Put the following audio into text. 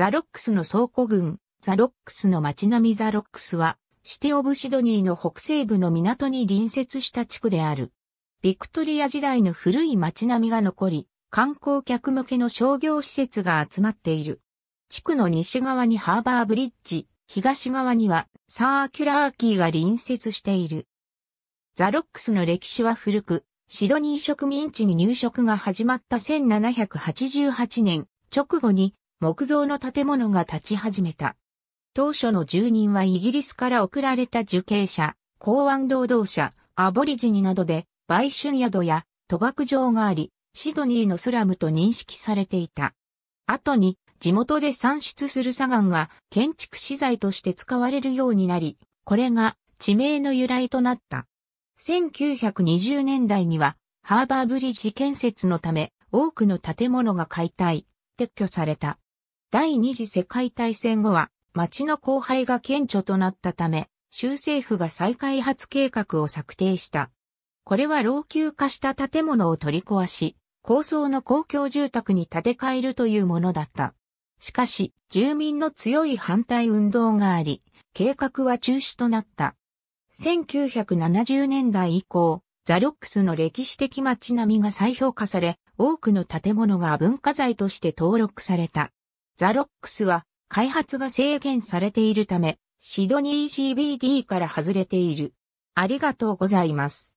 ザロックスの倉庫群、ザロックスの街並みザロックスは、シテオブシドニーの北西部の港に隣接した地区である。ビクトリア時代の古い街並みが残り、観光客向けの商業施設が集まっている。地区の西側にハーバーブリッジ、東側にはサーキュラーキーが隣接している。ザロックスの歴史は古く、シドニー植民地に入植が始まった1788年直後に木造の建物が建ち始めた。当初の住人はイギリスから送られた受刑者、公安労働者、アボリジニなどで、売春宿や賭博場があり、シドニーのスラムと認識されていた。後に、地元で産出する砂岩が建築資材として使われるようになり、これが地名の由来となった。1920年代には、ハーバーブリッジ建設のため、多くの建物が解体、撤去された。第二次世界大戦後は、町の荒廃が顕著となったため、州政府が再開発計画を策定した。これは老朽化した建物を取り壊し、高層の公共住宅に建て替えるというものだった。しかし、住民の強い反対運動があり、計画は中止となった。1970年代以降、ザロックスの歴史的街並みが再評価され、多くの建物が文化財として登録された。ザロックスは開発が制限されているため、シドニー CBD から外れている。ありがとうございます。